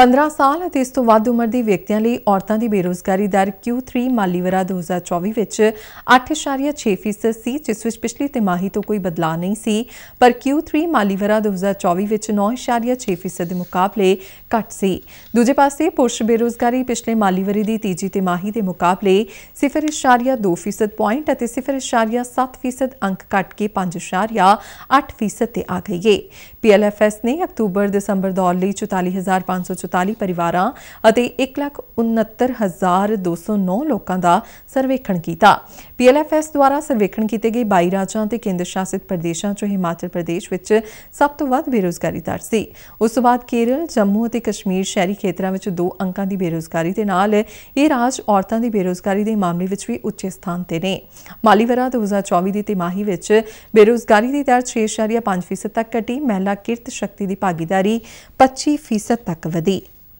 15 ਸਾਲ ਅਤੇ ਇਸ ਤੋਂ ਵੱਧ ਉਮਰ ਦੇ ਵਿਅਕਤੀਆਂ ਲਈ ਔਰਤਾਂ ਦੀ ਬੇਰੋਜ਼ਗਾਰੀ ਦਰ Q3 ਮਾਲੀਵਰਾ 2024 ਵਿੱਚ 8.6% ਸੀ ਜਿਸ ਵਿੱਚ ਪਿਛਲੀ ਤਿਮਾਹੀ ਤੋਂ ਕੋਈ ਬਦਲਾਅ ਨਹੀਂ ਸੀ ਪਰ Q3 ਮਾਲੀਵਰਾ 2024 ਵਿੱਚ 9.6% ਦੇ ਮੁਕਾਬਲੇ ਘੱਟ ਸੀ ਦੂਜੇ ਪਾਸੇ ਪੁਰਸ਼ ਬੇਰੋਜ਼ਗਾਰੀ ਪਿਛਲੇ ਮਾਲੀਵਰੀ ਦੀ ਤੀਜੀ ਤਿਮਾਹੀ ਦੇ ਮੁਕਾਬਲੇ 0.2% ਪੁਆਇੰਟ ਅਤੇ 0.7% ਅੰਕ ਘਟ ਕੇ 5.8% ਤੇ ਆ ਗਈ ਹੈ। PLFS ਨੇ ਅਕਤੂਬਰ ਦਸੰਬਰ ਦੌਰ ਲਈ 44500 144 ਪਰਿਵਾਰਾਂ ਅਤੇ 169209 ਲੋਕਾਂ ਦਾ ਸਰਵੇਖਣ ਕੀਤਾ ਪੀਐਲਐਫਐਸ ਦੁਆਰਾ ਸਰਵੇਖਣ ਕੀਤੇ ਗਏ 22 ਰਾਜਾਂ ਤੇ ਕੇਂਦਰ ਸ਼ਾਸਿਤ ਪ੍ਰਦੇਸ਼ਾਂ ਚੋਂ ਹਿਮਾਚਲ ਪ੍ਰਦੇਸ਼ ਵਿੱਚ ਸਭ ਤੋਂ ਵੱਧ ਬੇਰੋਜ਼ਗਾਰੀ ਦਰ ਸੀ ਉਸ ਤੋਂ ਬਾਅਦ ਕੇਰਲ ਜੰਮੂ ਅਤੇ ਕਸ਼ਮੀਰ ਸ਼ਹਿਰੀ ਖੇਤਰਾਂ ਵਿੱਚ 2 ਅੰਕਾਂ ਦੀ ਬੇਰੋਜ਼ਗਾਰੀ ਦੇ ਨਾਲ ਇਹ ਰਾਜ ਔਰਤਾਂ ਦੀ ਬੇਰੋਜ਼ਗਾਰੀ ਦੇ ਮਾਮਲੇ ਵਿੱਚ ਵੀ ਉੱਚੇ ਸਥਾਨ ਤੇ ਨੇ ਮਾਲੀਵਰਾ 2024 ਦੀ ਤਿਮਾਹੀ ਵਿੱਚ ਬੇਰੋਜ਼ਗਾਰੀ ਦੀ ਦਰ 6.5% ਤੱਕ ਘਟੀ ਮਹਿਲਾ ਕਿਰਤ ਸ਼ਕਤੀ ਦੀ ਭਾਗੀਦਾਰੀ 25% ਤੱਕ ਵਧੀ